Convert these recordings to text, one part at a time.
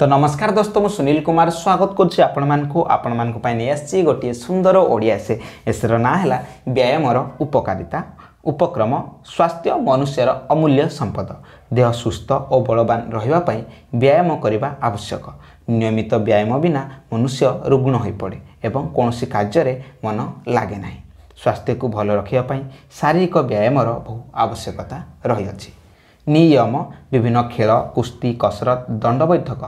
ତ ନମସ୍କାର ଦୋସ୍ତ ମୁଁ ସୁନୀଲ କୁମାର ସ୍ୱାଗତ କରୁଛି ଆପଣମାନଙ୍କୁ ଆପଣମାନଙ୍କ ପାଇଁ ନେଇ ଆସିଛି ଗୋଟିଏ ସୁନ୍ଦର ଓଡ଼ିଆ ଏସେ ଏସେର ନାଁ ହେଲା ବ୍ୟାୟାମର ଉପକାରିତା ଉପକ୍ରମ ସ୍ୱାସ୍ଥ୍ୟ ମନୁଷ୍ୟର ଅମୂଲ୍ୟ ସମ୍ପଦ ଦେହ ସୁସ୍ଥ ଓ ବଳବାନ ରହିବା ପାଇଁ ବ୍ୟାୟାମ କରିବା ଆବଶ୍ୟକ ନିୟମିତ ବ୍ୟାୟାମ ବିନା ମନୁଷ୍ୟ ରୁଗ୍ଣ ହୋଇପଡ଼େ ଏବଂ କୌଣସି କାର୍ଯ୍ୟରେ ମନ ଲାଗେ ନାହିଁ ସ୍ୱାସ୍ଥ୍ୟକୁ ଭଲ ରଖିବା ପାଇଁ ଶାରୀରିକ ବ୍ୟାୟାମର ବହୁ ଆବଶ୍ୟକତା ରହିଅଛି ନିୟମ ବିଭିନ୍ନ ଖେଳ କୁସ୍ତି କସରତ ଦଣ୍ଡ ବୈଠକ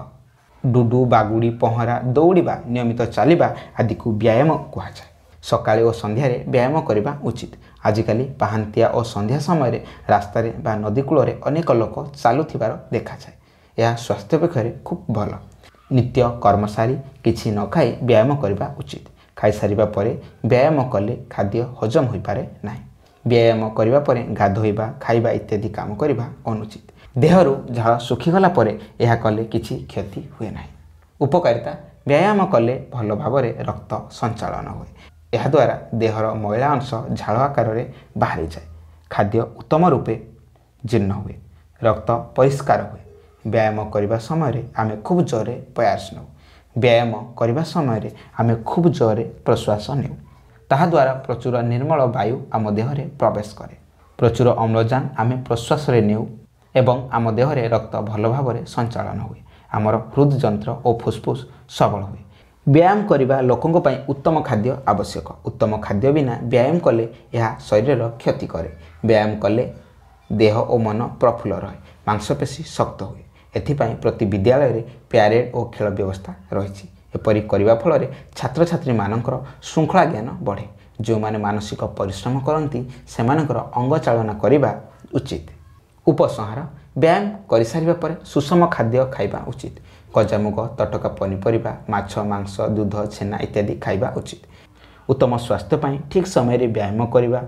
ଡୁଡ଼ୁ ବାଗୁଡ଼ି ପହଁରା ଦୌଡ଼ିବା ନିୟମିତ ଚାଲିବା ଆଦିକୁ ବ୍ୟାୟାମ କୁହାଯାଏ ସକାଳେ ଓ ସନ୍ଧ୍ୟାରେ ବ୍ୟାୟାମ କରିବା ଉଚିତ ଆଜିକାଲି ପାହାନ୍ତିଆ ଓ ସନ୍ଧ୍ୟା ସମୟରେ ରାସ୍ତାରେ ବା ନଦୀ କୂଳରେ ଅନେକ ଲୋକ ଚାଲୁଥିବାର ଦେଖାଯାଏ ଏହା ସ୍ୱାସ୍ଥ୍ୟ ପକ୍ଷରେ ଖୁବ୍ ଭଲ ନିତ୍ୟ କର୍ମସାରୀ କିଛି ନ ଖାଇ ବ୍ୟାୟାମ କରିବା ଉଚିତ ଖାଇସାରିବା ପରେ ବ୍ୟାୟାମ କଲେ ଖାଦ୍ୟ ହଜମ ହୋଇପାରେ ନାହିଁ ବ୍ୟାୟାମ କରିବା ପରେ ଗାଧୋଇବା ଖାଇବା ଇତ୍ୟାଦି କାମ କରିବା ଅନୁଚିତ ଦେହରୁ ଝାଳ ଶୁଖିଗଲା ପରେ ଏହା କଲେ କିଛି କ୍ଷତି ହୁଏ ନାହିଁ ଉପକାରିତା ବ୍ୟାୟାମ କଲେ ଭଲ ଭାବରେ ରକ୍ତ ସଞ୍ଚାଳନ ହୁଏ ଏହାଦ୍ୱାରା ଦେହର ମଇଳା ଅଂଶ ଝାଳ ଆକାରରେ ବାହାରିଯାଏ ଖାଦ୍ୟ ଉତ୍ତମ ରୂପେ ଜୀର୍ଣ୍ଣ ହୁଏ ରକ୍ତ ପରିଷ୍କାର ହୁଏ ବ୍ୟାୟାମ କରିବା ସମୟରେ ଆମେ ଖୁବ୍ ଜୋରରେ ପ୍ରୟାସ ନେଉ ବ୍ୟାୟାମ କରିବା ସମୟରେ ଆମେ ଖୁବ୍ ଜୋରରେ ପ୍ରଶ୍ୱାସ ନେଉ ତାହାଦ୍ୱାରା ପ୍ରଚୁର ନିର୍ମଳ ବାୟୁ ଆମ ଦେହରେ ପ୍ରବେଶ କରେ ପ୍ରଚୁର ଅମ୍ଳଜାନ ଆମେ ପ୍ରଶ୍ୱାସରେ ନେଉ ଏବଂ ଆମ ଦେହରେ ରକ୍ତ ଭଲ ଭାବରେ ସଞ୍ଚାଳନ ହୁଏ ଆମର ହୃଦଯନ୍ତ୍ର ଓ ଫୁସ୍ଫୁସ୍ ସବଳ ହୁଏ ବ୍ୟାୟାମ କରିବା ଲୋକଙ୍କ ପାଇଁ ଉତ୍ତମ ଖାଦ୍ୟ ଆବଶ୍ୟକ ଉତ୍ତମ ଖାଦ୍ୟ ବିନା ବ୍ୟାୟାମ କଲେ ଏହା ଶରୀରର କ୍ଷତି କରେ ବ୍ୟାୟାମ କଲେ ଦେହ ଓ ମନ ପ୍ରଫୁଲ୍ଲ ରହେ ମାଂସପେଶୀ ଶକ୍ତ ହୁଏ ଏଥିପାଇଁ ପ୍ରତି ବିଦ୍ୟାଳୟରେ ପ୍ୟାରେଡ୍ ଓ ଖେଳ ବ୍ୟବସ୍ଥା ରହିଛି ଏପରି କରିବା ଫଳରେ ଛାତ୍ରଛାତ୍ରୀମାନଙ୍କର ଶୃଙ୍ଖଳା ଜ୍ଞାନ ବଢ଼େ ଯେଉଁମାନେ ମାନସିକ ପରିଶ୍ରମ କରନ୍ତି ସେମାନଙ୍କର ଅଙ୍ଗ ଚାଳନା କରିବା ଉଚିତ ଉପସଂହାର ବ୍ୟାୟାମ କରିସାରିବା ପରେ ସୁଷମ ଖାଦ୍ୟ ଖାଇବା ଉଚିତ ଗଜାମୁଗ ତଟକା ପନିପରିବା ମାଛ ମାଂସ ଦୁଧ ଛେନା ଇତ୍ୟାଦି ଖାଇବା ଉଚିତ ଉତ୍ତମ ସ୍ୱାସ୍ଥ୍ୟ ପାଇଁ ଠିକ୍ ସମୟରେ ବ୍ୟାୟାମ କରିବା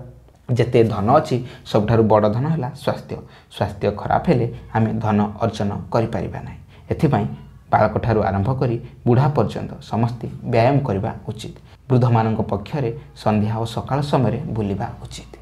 ଯେତେ ଧନ ଅଛି ସବୁଠାରୁ ବଡ଼ ଧନ ହେଲା ସ୍ୱାସ୍ଥ୍ୟ ସ୍ୱାସ୍ଥ୍ୟ ଖରାପ ହେଲେ ଆମେ ଧନ ଅର୍ଜନ କରିପାରିବା ନାହିଁ ଏଥିପାଇଁ ବାଳକଠାରୁ ଆରମ୍ଭ କରି ବୁଢ଼ା ପର୍ଯ୍ୟନ୍ତ ସମସ୍ତେ ବ୍ୟାୟାମ କରିବା ଉଚିତ ବୃଦ୍ଧମାନଙ୍କ ପକ୍ଷରେ ସନ୍ଧ୍ୟା ଓ ସକାଳ ସମୟରେ ବୁଲିବା ଉଚିତ